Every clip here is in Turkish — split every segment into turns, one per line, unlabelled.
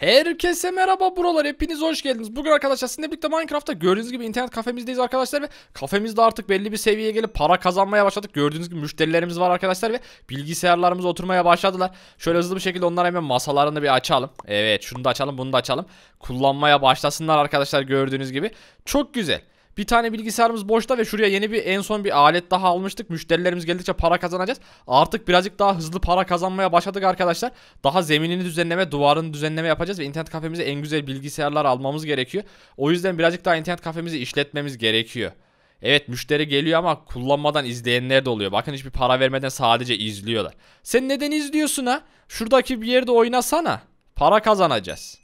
Herkese merhaba buralar hepiniz hoş geldiniz. Bugün arkadaşlar sizinle birlikte Minecraft'ta gördüğünüz gibi internet kafemizdeyiz arkadaşlar ve kafemizde artık belli bir seviyeye gelip para kazanmaya başladık. Gördüğünüz gibi müşterilerimiz var arkadaşlar ve bilgisayarlarımız oturmaya başladılar. Şöyle hızlı bir şekilde onlar hemen masalarını bir açalım. Evet şunu da açalım bunu da açalım. Kullanmaya başlasınlar arkadaşlar gördüğünüz gibi. Çok güzel. Bir tane bilgisayarımız boşta ve şuraya yeni bir en son bir alet daha almıştık. Müşterilerimiz geldikçe para kazanacağız. Artık birazcık daha hızlı para kazanmaya başladık arkadaşlar. Daha zeminini düzenleme, duvarını düzenleme yapacağız ve internet kafemize en güzel bilgisayarlar almamız gerekiyor. O yüzden birazcık daha internet kafemizi işletmemiz gerekiyor. Evet müşteri geliyor ama kullanmadan izleyenler de oluyor. Bakın hiçbir para vermeden sadece izliyorlar. Sen neden izliyorsun ha? Şuradaki bir yerde oynasana. Para kazanacağız.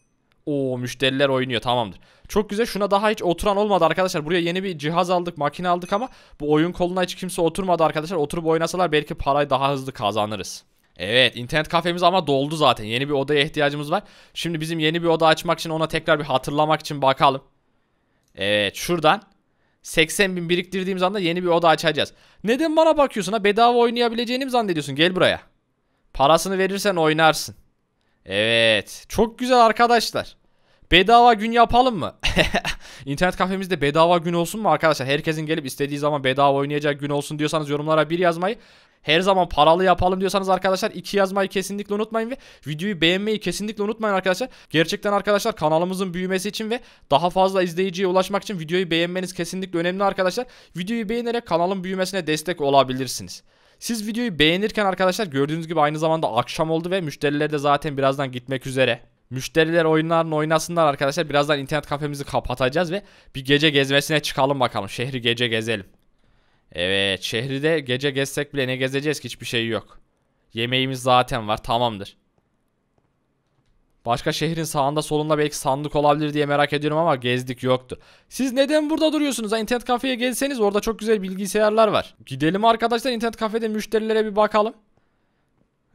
O müşteriler oynuyor tamamdır. Çok güzel şuna daha hiç oturan olmadı arkadaşlar. Buraya yeni bir cihaz aldık makine aldık ama bu oyun koluna hiç kimse oturmadı arkadaşlar. Oturup oynasalar belki parayı daha hızlı kazanırız. Evet internet kafemiz ama doldu zaten. Yeni bir odaya ihtiyacımız var. Şimdi bizim yeni bir oda açmak için ona tekrar bir hatırlamak için bakalım. Evet şuradan 80 bin biriktirdiğimiz anda yeni bir oda açacağız. Neden bana bakıyorsun ha bedava oynayabileceğini mi zannediyorsun gel buraya. Parasını verirsen oynarsın. Evet. Çok güzel arkadaşlar. Bedava gün yapalım mı? İnternet kafemizde bedava gün olsun mu arkadaşlar? Herkesin gelip istediği zaman bedava oynayacak gün olsun diyorsanız yorumlara bir yazmayı. Her zaman paralı yapalım diyorsanız arkadaşlar iki yazmayı kesinlikle unutmayın ve videoyu beğenmeyi kesinlikle unutmayın arkadaşlar. Gerçekten arkadaşlar kanalımızın büyümesi için ve daha fazla izleyiciye ulaşmak için videoyu beğenmeniz kesinlikle önemli arkadaşlar. Videoyu beğenerek kanalın büyümesine destek olabilirsiniz. Siz videoyu beğenirken arkadaşlar gördüğünüz gibi aynı zamanda akşam oldu ve müşteriler de zaten birazdan gitmek üzere. Müşteriler oyunlarını oynasınlar arkadaşlar. Birazdan internet kafemizi kapatacağız ve bir gece gezmesine çıkalım bakalım. Şehri gece gezelim. Evet şehri de gece gezsek bile ne gezeceğiz ki hiçbir şey yok. Yemeğimiz zaten var tamamdır. Başka şehrin sağında solunda belki sandık olabilir diye merak ediyorum ama gezdik yoktu. Siz neden burada duruyorsunuz? İnternet kafeye gelseniz orada çok güzel bilgisayarlar var. Gidelim arkadaşlar internet kafede müşterilere bir bakalım.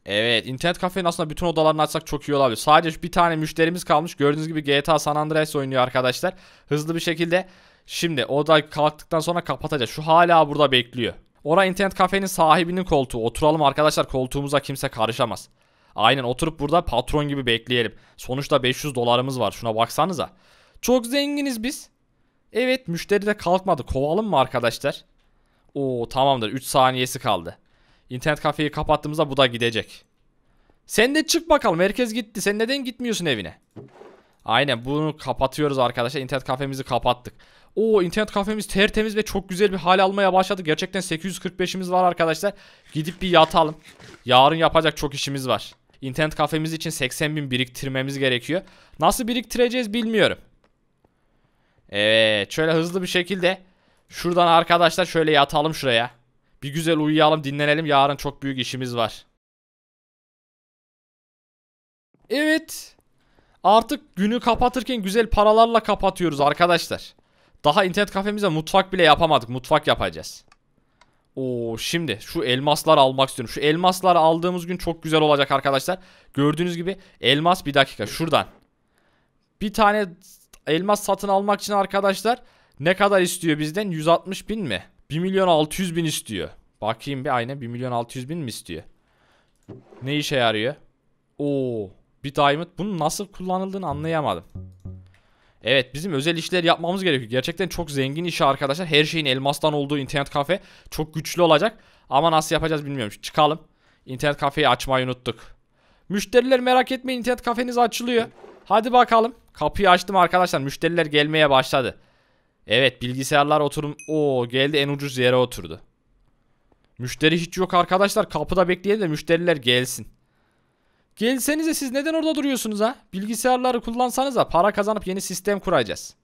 Evet internet kafenin aslında bütün odalarını açsak çok iyi olabilir. Sadece bir tane müşterimiz kalmış. Gördüğünüz gibi GTA San Andreas oynuyor arkadaşlar. Hızlı bir şekilde. Şimdi oda kalktıktan sonra kapatacağız. Şu hala burada bekliyor. Ora internet kafenin sahibinin koltuğu. Oturalım arkadaşlar koltuğumuza kimse karışamaz. Aynen oturup burada patron gibi bekleyelim. Sonuçta 500 dolarımız var şuna baksanıza. Çok zenginiz biz. Evet müşteri de kalkmadı. Kovalım mı arkadaşlar? Oo tamamdır 3 saniyesi kaldı. İnternet kafeyi kapattığımızda bu da gidecek. Sen de çık bakalım herkes gitti. Sen neden gitmiyorsun evine? Aynen bunu kapatıyoruz arkadaşlar. İnternet kafemizi kapattık. Oo internet kafemiz tertemiz ve çok güzel bir hale almaya başladı. Gerçekten 845'imiz var arkadaşlar. Gidip bir yatalım. Yarın yapacak çok işimiz var internet kafemiz için 80 bin biriktirmemiz gerekiyor. Nasıl biriktireceğiz bilmiyorum. Evet şöyle hızlı bir şekilde şuradan arkadaşlar şöyle yatalım şuraya. Bir güzel uyuyalım dinlenelim yarın çok büyük işimiz var. Evet artık günü kapatırken güzel paralarla kapatıyoruz arkadaşlar. Daha internet kafemize mutfak bile yapamadık mutfak yapacağız. Oo şimdi şu elmaslar almak istiyorum. Şu elmaslar aldığımız gün çok güzel olacak arkadaşlar. Gördüğünüz gibi elmas bir dakika şuradan. Bir tane elmas satın almak için arkadaşlar ne kadar istiyor bizden? 160 bin mi? 1 milyon 600 bin istiyor. Bakayım bir aynen 1 milyon 600 bin mi istiyor? Ne işe yarıyor? Oo, bir diamond. Bunun nasıl kullanıldığını anlayamadım. Evet bizim özel işler yapmamız gerekiyor. Gerçekten çok zengin iş arkadaşlar. Her şeyin elmastan olduğu internet kafe çok güçlü olacak. Ama nasıl yapacağız bilmiyorum. Çıkalım. İnternet kafeyi açmayı unuttuk. Müşteriler merak etmeyin internet kafeniz açılıyor. Hadi bakalım. Kapıyı açtım arkadaşlar. Müşteriler gelmeye başladı. Evet bilgisayarlar oturum. Oo geldi en ucuz yere oturdu. Müşteri hiç yok arkadaşlar. Kapıda bekleyelim de müşteriler gelsin. Gelsenize siz neden orada duruyorsunuz ha? Bilgisayarları kullansanız da para kazanıp yeni sistem kuracağız.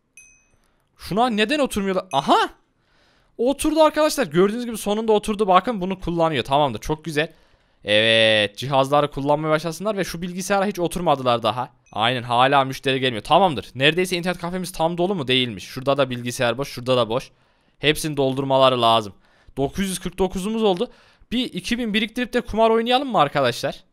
Şuna neden oturmuyorlar? Aha! Oturdu arkadaşlar. Gördüğünüz gibi sonunda oturdu. Bakın bunu kullanıyor. Tamamdır. Çok güzel. Evet. Cihazları kullanmaya başlasınlar ve şu bilgisayara hiç oturmadılar daha. Aynen hala müşteri gelmiyor. Tamamdır. Neredeyse internet kafemiz tam dolu mu? Değilmiş. Şurada da bilgisayar boş. Şurada da boş. Hepsini doldurmaları lazım. 949'umuz oldu. Bir 2000 biriktirip de kumar oynayalım mı arkadaşlar?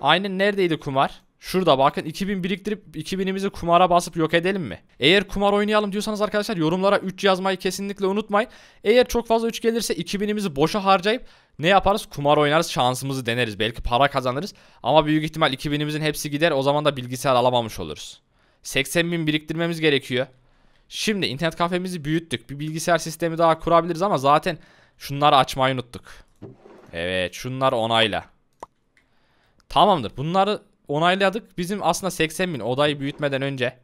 Aynen neredeydi kumar? Şurada bakın 2000 biriktirip 2000'imizi kumara basıp yok edelim mi? Eğer kumar oynayalım diyorsanız arkadaşlar yorumlara 3 yazmayı kesinlikle unutmayın. Eğer çok fazla 3 gelirse 2000'imizi boşa harcayıp ne yaparız? Kumar oynarız, şansımızı deneriz. Belki para kazanırız ama büyük ihtimal 2000'imizin hepsi gider. O zaman da bilgisayar alamamış oluruz. 80 bin biriktirmemiz gerekiyor. Şimdi internet kafemizi büyüttük. Bir bilgisayar sistemi daha kurabiliriz ama zaten şunları açmayı unuttuk. Evet şunlar onayla. Tamamdır. Bunları onayladık. Bizim aslında 80 bin odayı büyütmeden önce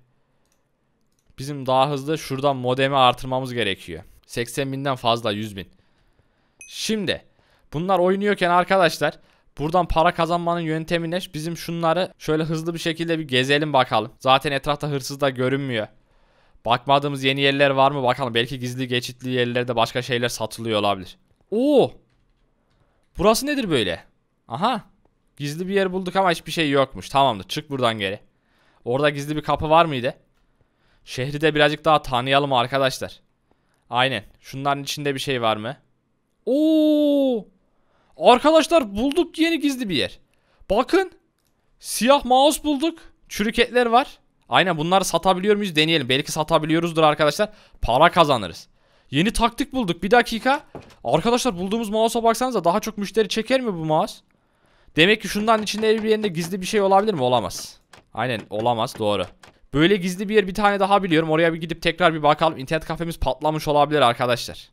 bizim daha hızlı şuradan modemi artırmamız gerekiyor. 80 binden fazla 100 bin. Şimdi bunlar oynuyorken arkadaşlar buradan para kazanmanın yöntemi ne? Bizim şunları şöyle hızlı bir şekilde bir gezelim bakalım. Zaten etrafta hırsız da görünmüyor. Bakmadığımız yeni yerler var mı bakalım. Belki gizli geçitli yerlerde başka şeyler satılıyor olabilir. Oo! Burası nedir böyle? Aha! Gizli bir yer bulduk ama hiçbir şey yokmuş. Tamamdır çık buradan geri. Orada gizli bir kapı var mıydı? Şehri de birazcık daha tanıyalım arkadaşlar. Aynen. Şunların içinde bir şey var mı? Oo! Arkadaşlar bulduk yeni gizli bir yer. Bakın. Siyah mouse bulduk. Çürük etler var. Aynen bunları satabiliyor muyuz deneyelim. Belki satabiliyoruzdur arkadaşlar. Para kazanırız. Yeni taktik bulduk. Bir dakika. Arkadaşlar bulduğumuz mouse'a baksanıza daha çok müşteri çeker mi bu mouse? Demek ki şundan içinde bir yerinde gizli bir şey olabilir mi? Olamaz. Aynen olamaz doğru. Böyle gizli bir yer bir tane daha biliyorum. Oraya bir gidip tekrar bir bakalım. İnternet kafemiz patlamış olabilir arkadaşlar.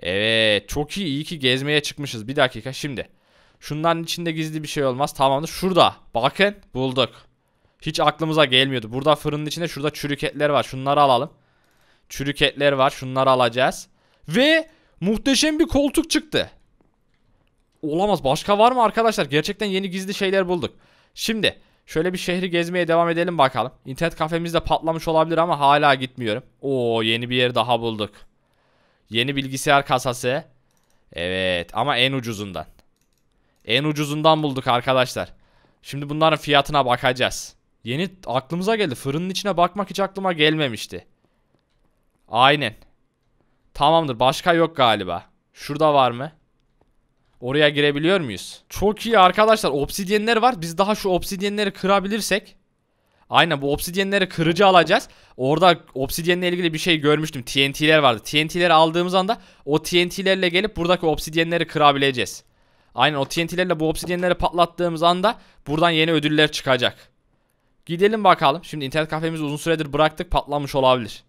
Evet çok iyi iyi ki gezmeye çıkmışız. Bir dakika şimdi. şundan içinde gizli bir şey olmaz. Tamamdır. Şurada. Bakın bulduk. Hiç aklımıza gelmiyordu. Burada fırının içinde şurada çürüketler var. Şunları alalım. Çürüketler var. Şunları alacağız. Ve muhteşem bir koltuk çıktı. Olamaz. Başka var mı arkadaşlar? Gerçekten yeni gizli şeyler bulduk. Şimdi şöyle bir şehri gezmeye devam edelim bakalım. İnternet kafemiz de patlamış olabilir ama hala gitmiyorum. Oo yeni bir yer daha bulduk. Yeni bilgisayar kasası. Evet ama en ucuzundan. En ucuzundan bulduk arkadaşlar. Şimdi bunların fiyatına bakacağız. Yeni aklımıza geldi. Fırının içine bakmak hiç aklıma gelmemişti. Aynen. Tamamdır. Başka yok galiba. Şurada var mı? Oraya girebiliyor muyuz? Çok iyi arkadaşlar. Obsidyenler var. Biz daha şu obsidyenleri kırabilirsek. Aynen bu obsidyenleri kırıcı alacağız. Orada obsidyenle ilgili bir şey görmüştüm. TNT'ler vardı. TNT'leri aldığımız anda o TNT'lerle gelip buradaki obsidyenleri kırabileceğiz. Aynen o TNT'lerle bu obsidyenleri patlattığımız anda buradan yeni ödüller çıkacak. Gidelim bakalım. Şimdi internet kafemizi uzun süredir bıraktık patlamış olabilir.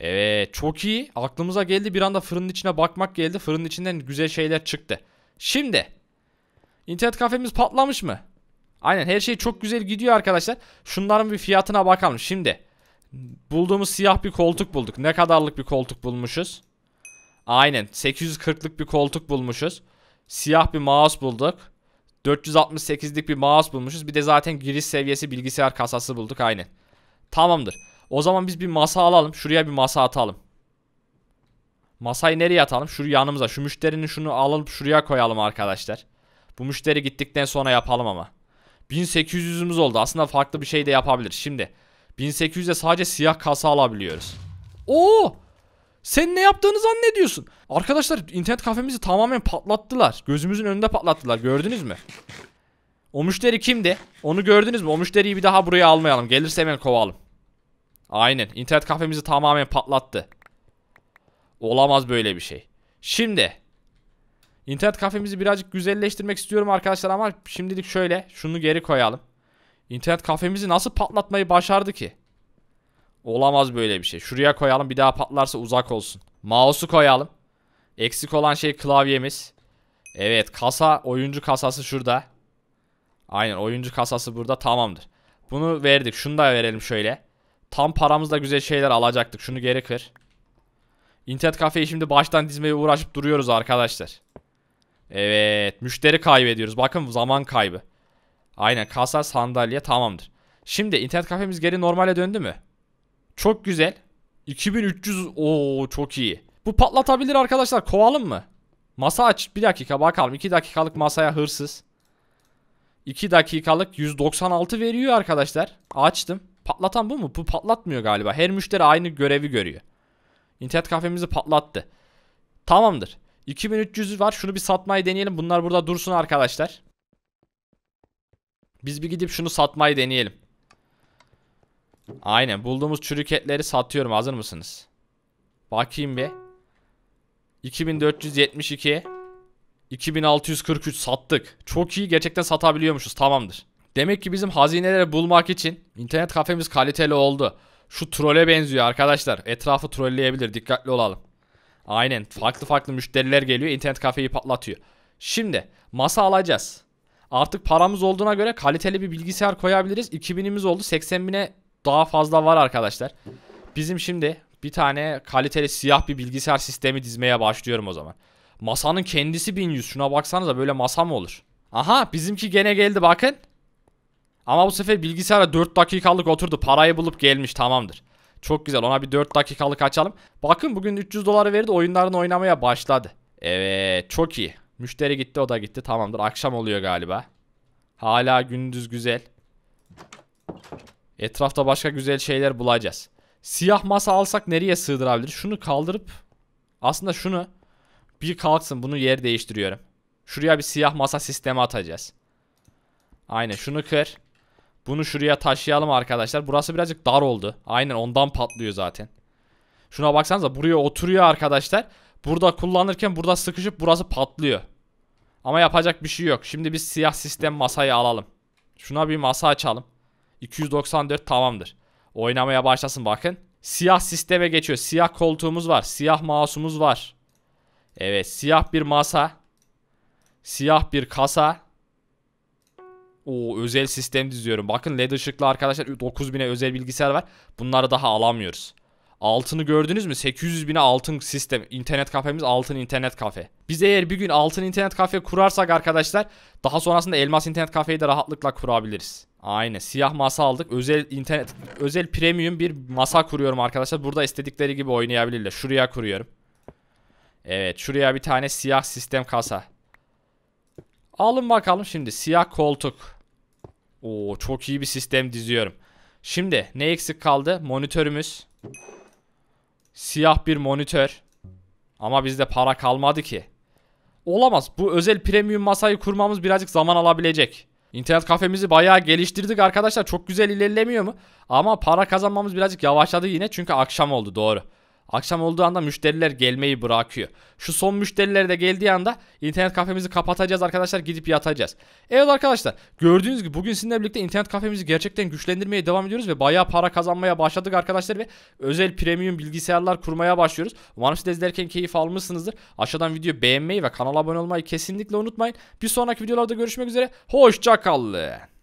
Evet çok iyi. Aklımıza geldi bir anda fırının içine bakmak geldi. Fırının içinden güzel şeyler çıktı. Şimdi internet kafemiz patlamış mı? Aynen her şey çok güzel gidiyor arkadaşlar. Şunların bir fiyatına bakalım. Şimdi bulduğumuz siyah bir koltuk bulduk. Ne kadarlık bir koltuk bulmuşuz? Aynen 840'lık bir koltuk bulmuşuz. Siyah bir mouse bulduk. 468'lik bir mouse bulmuşuz. Bir de zaten giriş seviyesi bilgisayar kasası bulduk aynen. Tamamdır. O zaman biz bir masa alalım. Şuraya bir masa atalım. Masayı nereye atalım? Şuraya yanımıza. Şu müşterinin şunu alıp şuraya koyalım arkadaşlar. Bu müşteri gittikten sonra yapalım ama. 1800'ümüz oldu. Aslında farklı bir şey de yapabilir. Şimdi 1800'de sadece siyah kasa alabiliyoruz. Oo! Sen ne yaptığını zannediyorsun? Arkadaşlar internet kafemizi tamamen patlattılar. Gözümüzün önünde patlattılar. Gördünüz mü? O müşteri kimdi? Onu gördünüz mü? O müşteriyi bir daha buraya almayalım. Gelirse hemen kovalım. Aynen. İnternet kafemizi tamamen patlattı. Olamaz böyle bir şey. Şimdi. İnternet kafemizi birazcık güzelleştirmek istiyorum arkadaşlar ama şimdilik şöyle. Şunu geri koyalım. İnternet kafemizi nasıl patlatmayı başardı ki? Olamaz böyle bir şey. Şuraya koyalım bir daha patlarsa uzak olsun. Mouse'u koyalım. Eksik olan şey klavyemiz. Evet kasa oyuncu kasası şurada. Aynen oyuncu kasası burada tamamdır. Bunu verdik. Şunu da verelim şöyle. Tam paramızla güzel şeyler alacaktık. Şunu geri kır. İnternet kafeyi şimdi baştan dizmeye uğraşıp duruyoruz arkadaşlar. Evet. Müşteri kaybediyoruz. Bakın zaman kaybı. Aynen kasa sandalye tamamdır. Şimdi internet kafemiz geri normale döndü mü? Çok güzel. 2300 o çok iyi. Bu patlatabilir arkadaşlar. Kovalım mı? Masa aç. Bir dakika bakalım. 2 dakikalık masaya hırsız. 2 dakikalık 196 veriyor arkadaşlar. Açtım. Patlatan bu mu? Bu patlatmıyor galiba. Her müşteri aynı görevi görüyor. İnternet kafemizi patlattı. Tamamdır. 2300 var. Şunu bir satmayı deneyelim. Bunlar burada dursun arkadaşlar. Biz bir gidip şunu satmayı deneyelim. Aynen. Bulduğumuz çürük etleri satıyorum. Hazır mısınız? Bakayım bir. 2472 2643 sattık. Çok iyi. Gerçekten satabiliyormuşuz. Tamamdır. Demek ki bizim hazineleri bulmak için internet kafemiz kaliteli oldu. Şu trole benziyor arkadaşlar. Etrafı trolleyebilir. Dikkatli olalım. Aynen. Farklı farklı müşteriler geliyor. internet kafeyi patlatıyor. Şimdi masa alacağız. Artık paramız olduğuna göre kaliteli bir bilgisayar koyabiliriz. 2000'imiz oldu. 80.000'e daha fazla var arkadaşlar. Bizim şimdi bir tane kaliteli siyah bir bilgisayar sistemi dizmeye başlıyorum o zaman. Masanın kendisi 1100. Şuna baksanıza böyle masa mı olur? Aha bizimki gene geldi bakın. Ama bu sefer bilgisayara 4 dakikalık oturdu. Parayı bulup gelmiş tamamdır. Çok güzel ona bir 4 dakikalık açalım. Bakın bugün 300 doları verdi oyunlarını oynamaya başladı. Evet çok iyi. Müşteri gitti o da gitti tamamdır. Akşam oluyor galiba. Hala gündüz güzel. Etrafta başka güzel şeyler bulacağız. Siyah masa alsak nereye sığdırabiliriz? Şunu kaldırıp aslında şunu bir kalksın bunu yer değiştiriyorum. Şuraya bir siyah masa sistemi atacağız. Aynen şunu kır. Bunu şuraya taşıyalım arkadaşlar. Burası birazcık dar oldu. Aynen ondan patlıyor zaten. Şuna baksanıza buraya oturuyor arkadaşlar. Burada kullanırken burada sıkışıp burası patlıyor. Ama yapacak bir şey yok. Şimdi biz siyah sistem masayı alalım. Şuna bir masa açalım. 294 tamamdır. Oynamaya başlasın bakın. Siyah sisteme geçiyor. Siyah koltuğumuz var. Siyah mouse'umuz var. Evet siyah bir masa. Siyah bir kasa. Oo özel sistem diziyorum. Bakın led ışıklı arkadaşlar 9000'e özel bilgisayar var. Bunları daha alamıyoruz. Altını gördünüz mü? 800 bine altın sistem. İnternet kafemiz altın internet kafe. Biz eğer bir gün altın internet kafe kurarsak arkadaşlar daha sonrasında elmas internet kafeyi de rahatlıkla kurabiliriz. Aynen siyah masa aldık. Özel internet özel premium bir masa kuruyorum arkadaşlar. Burada istedikleri gibi oynayabilirler. Şuraya kuruyorum. Evet şuraya bir tane siyah sistem kasa. Alın bakalım şimdi siyah koltuk. Oo çok iyi bir sistem diziyorum. Şimdi ne eksik kaldı? Monitörümüz. Siyah bir monitör. Ama bizde para kalmadı ki. Olamaz. Bu özel premium masayı kurmamız birazcık zaman alabilecek. İnternet kafemizi bayağı geliştirdik arkadaşlar. Çok güzel ilerlemiyor mu? Ama para kazanmamız birazcık yavaşladı yine. Çünkü akşam oldu doğru. Akşam olduğu anda müşteriler gelmeyi bırakıyor. Şu son müşteriler de geldiği anda internet kafemizi kapatacağız arkadaşlar gidip yatacağız. Evet arkadaşlar gördüğünüz gibi bugün sizinle birlikte internet kafemizi gerçekten güçlendirmeye devam ediyoruz ve bayağı para kazanmaya başladık arkadaşlar ve özel premium bilgisayarlar kurmaya başlıyoruz. Umarım siz izlerken keyif almışsınızdır. Aşağıdan video beğenmeyi ve kanala abone olmayı kesinlikle unutmayın. Bir sonraki videolarda görüşmek üzere. Hoşçakalın.